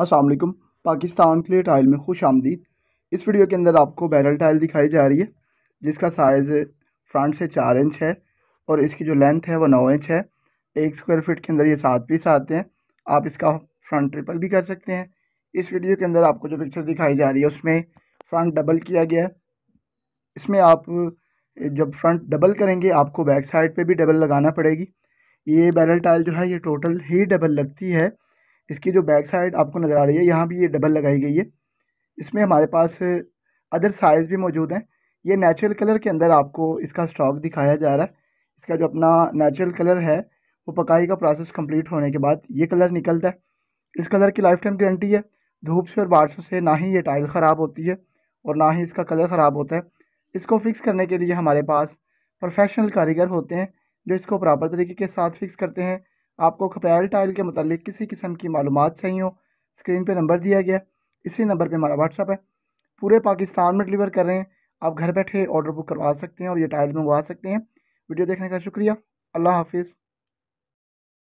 असलम पाकिस्तान के लिए टाइल में खुश आमदीद इस वीडियो के अंदर आपको बैरल टाइल दिखाई जा रही है जिसका साइज़ फ्रंट से चार इंच है और इसकी जो लेंथ है वो नौ इंच है एक स्क्वायर फीट के अंदर ये सात पीस आते हैं आप इसका फ्रंट ट्रिपल भी कर सकते हैं इस वीडियो के अंदर आपको जो पिक्चर दिखाई जा रही है उसमें फ्रंट डबल किया गया है इसमें आप जब फ्रंट डबल करेंगे आपको बैक साइड पर भी डबल लगाना पड़ेगी ये बैरल टाइल जो है ये टोटल ही डबल लगती है इसकी जो बैक साइड आपको नज़र आ रही है यहाँ भी ये डबल लगाई गई है इसमें हमारे पास अदर साइज़ भी मौजूद हैं ये नेचुरल कलर के अंदर आपको इसका स्टॉक दिखाया जा रहा है इसका जो अपना नेचुरल कलर है वो पकाई का प्रोसेस कंप्लीट होने के बाद ये कलर निकलता है इस कलर की लाइफ टाइम गारंटी है धूप से और बारिशों से ना ही ये टाइल ख़राब होती है और ना ही इसका कलर ख़राब होता है इसको फ़िक्स करने के लिए हमारे पास प्रोफेशनल कारीगर होते हैं जो इसको प्रॉपर तरीके के साथ फ़िक्स करते हैं आपको खपरेल टाइल के मतलब किसी किस्म की मालूम चाहिए हो स्क्रीन पर नंबर दिया गया इसी नंबर पर हमारा व्हाट्सअप है पूरे पाकिस्तान में डिलीवर कर रहे हैं आप घर बैठे ऑर्डर बुक करवा सकते हैं और ये टाइल मंगवा सकते हैं वीडियो देखने का शुक्रिया अल्लाह हाफिज़